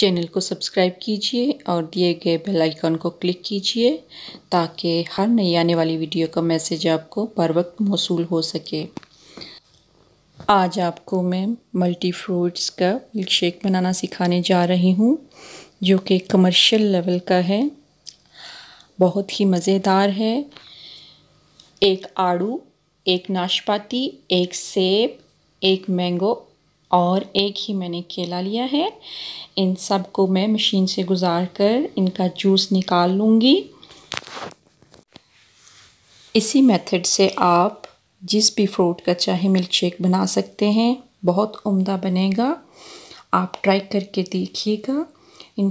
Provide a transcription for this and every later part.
channel को subscribe कीजिए और दिए गए बेल आइकन को क्लिक कीजिए ताकि हर नई आने वाली वीडियो का मैसेज आपको बर वक्त मौसू हो सके आज आपको मैं मल्टी फ्रूट्स का मिल्क शेक बनाना सिखाने जा रही हूँ जो कि कमर्शियल लेवल का है बहुत ही मज़ेदार है एक आड़ू एक नाशपाती एक सेब एक मैंगो और एक ही मैंने केला लिया है इन सब को मैं मशीन से गुजार कर इनका जूस निकाल लूँगी इसी मेथड से आप जिस भी फ्रूट का चाहे मिल्क शेक बना सकते हैं बहुत उम्दा बनेगा आप ट्राई करके देखिएगा इन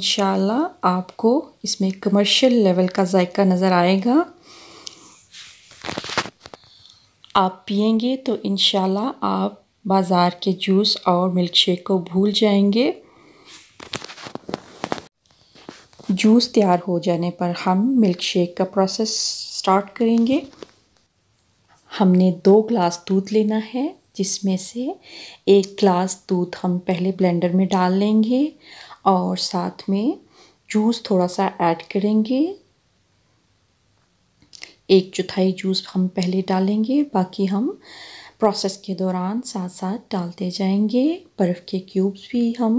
आपको इसमें कमर्शियल लेवल का जायका नज़र आएगा आप पियेंगे तो इन आप बाज़ार के जूस और मिल्क शेक को भूल जाएंगे जूस तैयार हो जाने पर हम मिल्क शेक का प्रोसेस स्टार्ट करेंगे हमने दो ग्लास दूध लेना है जिसमें से एक ग्लास दूध हम पहले ब्लेंडर में डाल लेंगे और साथ में जूस थोड़ा सा ऐड करेंगे एक चौथाई जूस हम पहले डालेंगे बाकी हम प्रोसेस के दौरान साथ साथ डालते जाएंगे बर्फ़ के क्यूब्स भी हम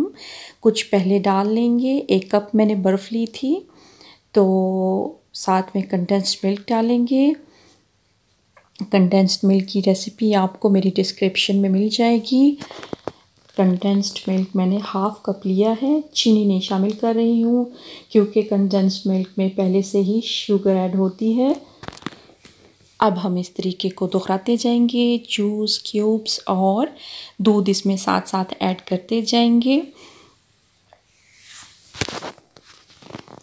कुछ पहले डाल लेंगे एक कप मैंने बर्फ़ ली थी तो साथ में कंडेंस्ड मिल्क डालेंगे कंडेंस्ड मिल्क की रेसिपी आपको मेरी डिस्क्रिप्शन में मिल जाएगी कंडेंस्ड मिल्क मैंने हाफ़ कप लिया है चीनी नहीं शामिल कर रही हूँ क्योंकि कंडेंस्ड मिल्क में पहले से ही शुगर ऐड होती है अब हम इस तरीके को दोहराते जाएंगे जूस क्यूब्स और दूध इसमें साथ साथ ऐड करते जाएंगे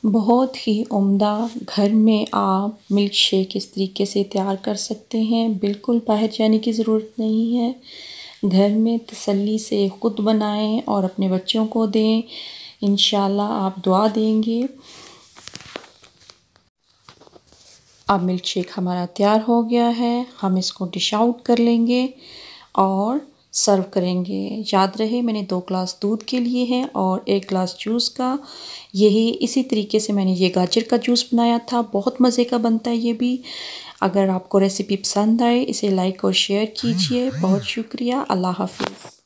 बहुत ही उम्दा घर में आप मिल्क शेक इस तरीके से तैयार कर सकते हैं बिल्कुल बाहर जाने की ज़रूरत नहीं है घर में तसल्ली से ख़ुद बनाएं और अपने बच्चों को दें इन आप दुआ देंगे अब मिल्क शेक हमारा तैयार हो गया है हम इसको डिश आउट कर लेंगे और सर्व करेंगे याद रहे मैंने दो ग्लास दूध के लिए हैं और एक ग्लास जूस का यही इसी तरीके से मैंने ये गाजर का जूस बनाया था बहुत मज़े का बनता है ये भी अगर आपको रेसिपी पसंद आए इसे लाइक और शेयर कीजिए बहुत शुक्रिया अल्लाह हाफिज़